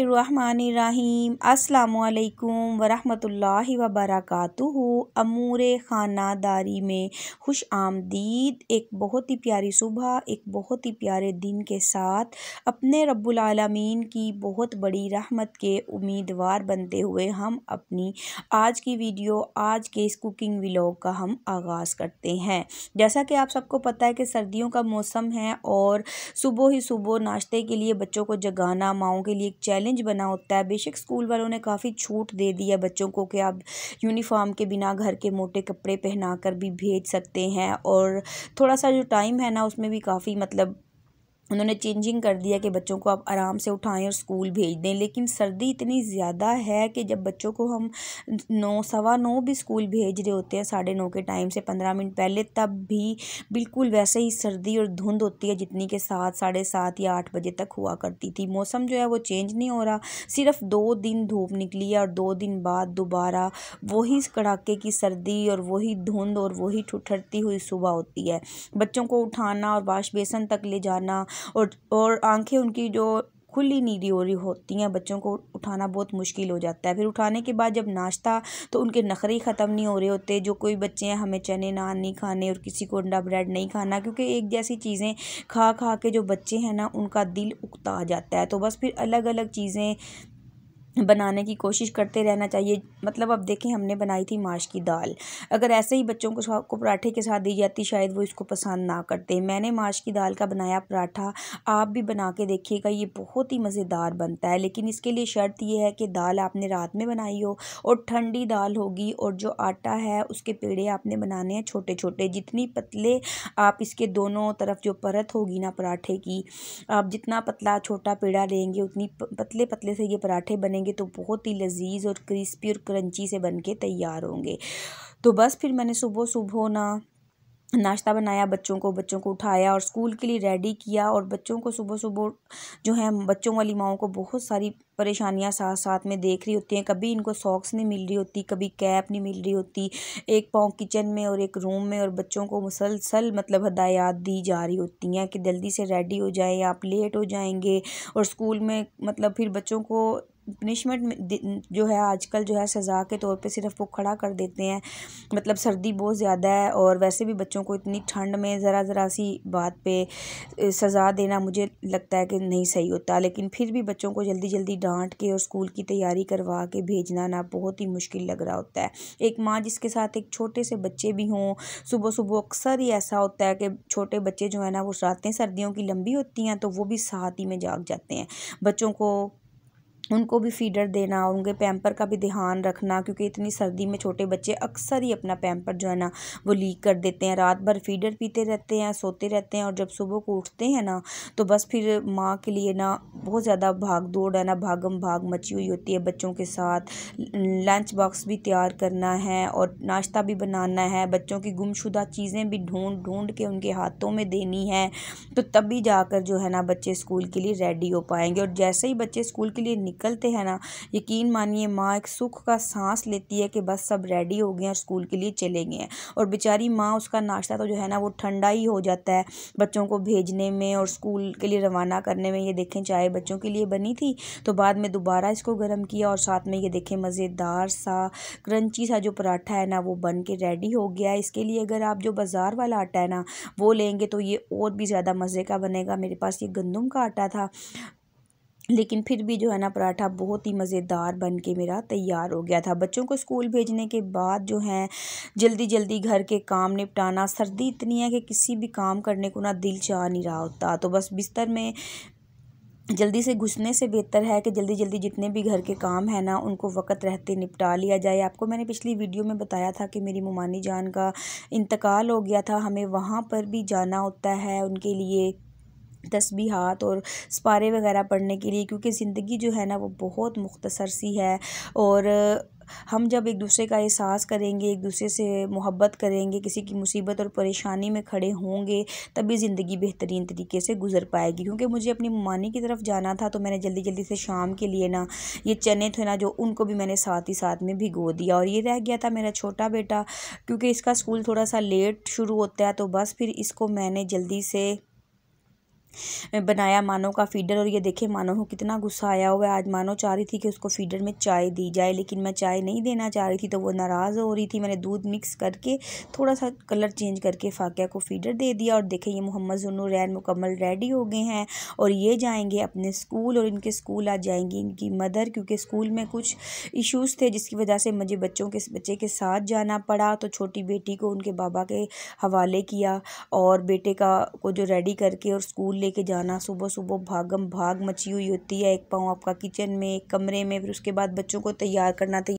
बिस्मिल्लाहिर्रहमानिर्रहीम अस्सलाम वालेकुम वरहमतुल्लाहि वबरकातुहू अमूर ख़ानादारी में खुश आमदीद एक बहुत ही प्यारी सुबह एक बहुत ही प्यारे दिन के साथ अपने रब्बुल आलमीन की बहुत बड़ी रहमत के उम्मीदवार बनते हुए हम अपनी आज की वीडियो आज के इस कुकिंग व्लॉग का हम आगाज़ करते हैं जैसा कि आप सबको पता है कि सर्दियों का मौसम है और सुबह ही सुबह नाश्ते के लिए बच्चों को जगाना माओ के लिए एक चैलेंज चैलेंज बना होता है बेशक स्कूल वालों ने काफ़ी छूट दे दी है बच्चों को कि आप यूनिफॉर्म के बिना घर के मोटे कपड़े पहना कर भी भेज सकते हैं और थोड़ा सा जो टाइम है ना उसमें भी काफ़ी मतलब उन्होंने चेंजिंग कर दिया कि बच्चों को आप आराम से उठाएं और स्कूल भेज दें लेकिन सर्दी इतनी ज़्यादा है कि जब बच्चों को हम नौ सवा नौ भी स्कूल भेज रहे होते हैं साढ़े नौ के टाइम से पंद्रह मिनट पहले तब भी बिल्कुल वैसे ही सर्दी और धुंध होती है जितनी के सात साढ़े सात या आठ बजे तक हुआ करती थी मौसम जो है वो चेंज नहीं हो रहा सिर्फ दो दिन धूप निकली है और दो दिन बाद दोबारा वही कड़ाके की सर्दी और वही धुंध और वही ठुठरती हुई सुबह होती है बच्चों को उठाना और वाश बेसन तक ले जाना और और आंखें उनकी जो खुली नीली हो रही होती हैं बच्चों को उठाना बहुत मुश्किल हो जाता है फिर उठाने के बाद जब नाश्ता तो उनके नखरे ही ख़त्म नहीं हो रहे होते जो कोई बच्चे हैं हमें चने नान नहीं खाने और किसी को अंडा ब्रेड नहीं खाना क्योंकि एक जैसी चीज़ें खा खा के जो बच्चे हैं ना उनका दिल उकता जाता है तो बस फिर अलग अलग चीज़ें बनाने की कोशिश करते रहना चाहिए मतलब अब देखें हमने बनाई थी माश की दाल अगर ऐसे ही बच्चों को को पराठे के साथ दी जाती शायद वो इसको पसंद ना करते मैंने माश की दाल का बनाया पराठा आप भी बना के देखिएगा ये बहुत ही मज़ेदार बनता है लेकिन इसके लिए शर्त ये है कि दाल आपने रात में बनाई हो और ठंडी दाल होगी और जो आटा है उसके पेड़े आपने बनाने हैं छोटे छोटे जितनी पतले आप इसके दोनों तरफ जो परत होगी ना पराठे की आप जितना पतला छोटा पेड़ा लेंगे उतनी पतले पतले से ये पराठे बने डालेंगे तो बहुत ही लजीज और क्रिस्पी और क्रंची से बन के तैयार होंगे तो बस फिर मैंने सुबह सुबह ना नाश्ता बनाया बच्चों को बच्चों को उठाया और स्कूल के लिए रेडी किया और बच्चों को सुबह सुबह जो है बच्चों वाली माओ को बहुत सारी परेशानियां साथ साथ में देख रही होती हैं कभी इनको सॉक्स नहीं मिल रही होती कभी कैप नहीं मिल रही होती एक पाँव किचन में और एक रूम में और बच्चों को मुसलसल मतलब हदायत दी जा रही होती हैं कि जल्दी से रेडी हो जाए आप लेट हो जाएंगे और स्कूल में मतलब फिर बच्चों को पनिशमेंट जो है आजकल जो है सज़ा के तौर पे सिर्फ वो खड़ा कर देते हैं मतलब सर्दी बहुत ज़्यादा है और वैसे भी बच्चों को इतनी ठंड में ज़रा ज़रा सी बात पे सज़ा देना मुझे लगता है कि नहीं सही होता लेकिन फिर भी बच्चों को जल्दी जल्दी डांट के और स्कूल की तैयारी करवा के भेजना ना बहुत ही मुश्किल लग रहा होता है एक माँ जिसके साथ एक छोटे से बच्चे भी हों सुबह सुबह अक्सर ही ऐसा होता है कि छोटे बच्चे जो है ना वो रातें सर्दियों की लंबी होती हैं तो वो भी साथ ही में जाग जाते हैं बच्चों को उनको भी फ़ीडर देना उनके पैम्पर का भी ध्यान रखना क्योंकि इतनी सर्दी में छोटे बच्चे अक्सर ही अपना पैम्पर जो है ना वो लीक कर देते हैं रात भर फ़ीडर पीते रहते हैं सोते रहते हैं और जब सुबह को उठते हैं ना तो बस फिर माँ के लिए ना बहुत ज़्यादा भाग दौड़ है ना भागम भाग मची हुई होती है बच्चों के साथ लंच बॉक्स भी तैयार करना है और नाश्ता भी बनाना है बच्चों की गुमशुदा चीज़ें भी ढूँढ ढूँढ के उनके हाथों में देनी है तो तभी जाकर जो है ना बच्चे स्कूल के लिए रेडी हो पाएंगे और जैसे ही बच्चे स्कूल के लिए निकलते हैं ना यकीन मानिए माँ एक सुख का सांस लेती है कि बस सब रेडी हो गए हैं और स्कूल के लिए चले गए हैं और बेचारी माँ उसका नाश्ता तो जो है ना वो ठंडा ही हो जाता है बच्चों को भेजने में और स्कूल के लिए रवाना करने में ये देखें चाय बच्चों के लिए बनी थी तो बाद में दोबारा इसको गर्म किया और साथ में ये देखें मज़ेदार सा क्रंची सा जो पराठा है ना वो बन के रेडी हो गया इसके लिए अगर आप जो बाज़ार वाला आटा है ना वो लेंगे तो ये और भी ज़्यादा मज़े का बनेगा मेरे पास ये गंदम का आटा था लेकिन फिर भी जो है ना पराठा बहुत ही मज़ेदार बन के मेरा तैयार हो गया था बच्चों को स्कूल भेजने के बाद जो है जल्दी जल्दी घर के काम निपटाना सर्दी इतनी है कि किसी भी काम करने को ना दिल चाह नहीं रहा होता तो बस बिस्तर में जल्दी से घुसने से बेहतर है कि जल्दी जल्दी जितने भी घर के काम है ना उनको वक्त रहते निपटा लिया जाए आपको मैंने पिछली वीडियो में बताया था कि मेरी मुमानी जान का इंतकाल हो गया था हमें वहाँ पर भी जाना होता है उनके लिए तस्बीहात और सपारे वगैरह पढ़ने के लिए क्योंकि ज़िंदगी जो है ना वो बहुत मुख्तसर सी है और हम जब एक दूसरे का एहसास करेंगे एक दूसरे से मोहब्बत करेंगे किसी की मुसीबत और परेशानी में खड़े होंगे तभी ज़िंदगी बेहतरीन तरीके से गुजर पाएगी क्योंकि मुझे अपनी मानी की तरफ जाना था तो मैंने जल्दी जल्दी से शाम के लिए ना ये चने थे ना जो उनको भी मैंने साथ ही साथ में भिगो दिया और ये रह गया था मेरा छोटा बेटा क्योंकि इसका स्कूल थोड़ा सा लेट शुरू होता है तो बस फिर इसको मैंने जल्दी से बनाया मानो का फीडर और ये देखे मानो को कितना गुस्सा आया हुआ है आज मानो चाह रही थी कि उसको फीडर में चाय दी जाए लेकिन मैं चाय नहीं देना चाह रही थी तो वो नाराज़ हो रही थी मैंने दूध मिक्स करके थोड़ा सा कलर चेंज करके फाकिया को फीडर दे दिया और देखे ये मोहम्मद जुनू रैन मुकम्मल रेडी हो गए हैं और ये जाएंगे अपने स्कूल और इनके स्कूल आज जाएंगे इनकी मदर क्योंकि स्कूल में कुछ इशूज़ थे जिसकी वजह से मुझे बच्चों के बच्चे के साथ जाना पड़ा तो छोटी बेटी को उनके बाबा के हवाले किया और बेटे का को जो रेडी करके और स्कूल लेके जाना सुबह सुबह भागम भाग मची हुई होती है एक पाँव आपका किचन में एक कमरे में फिर उसके बाद बच्चों को तैयार करना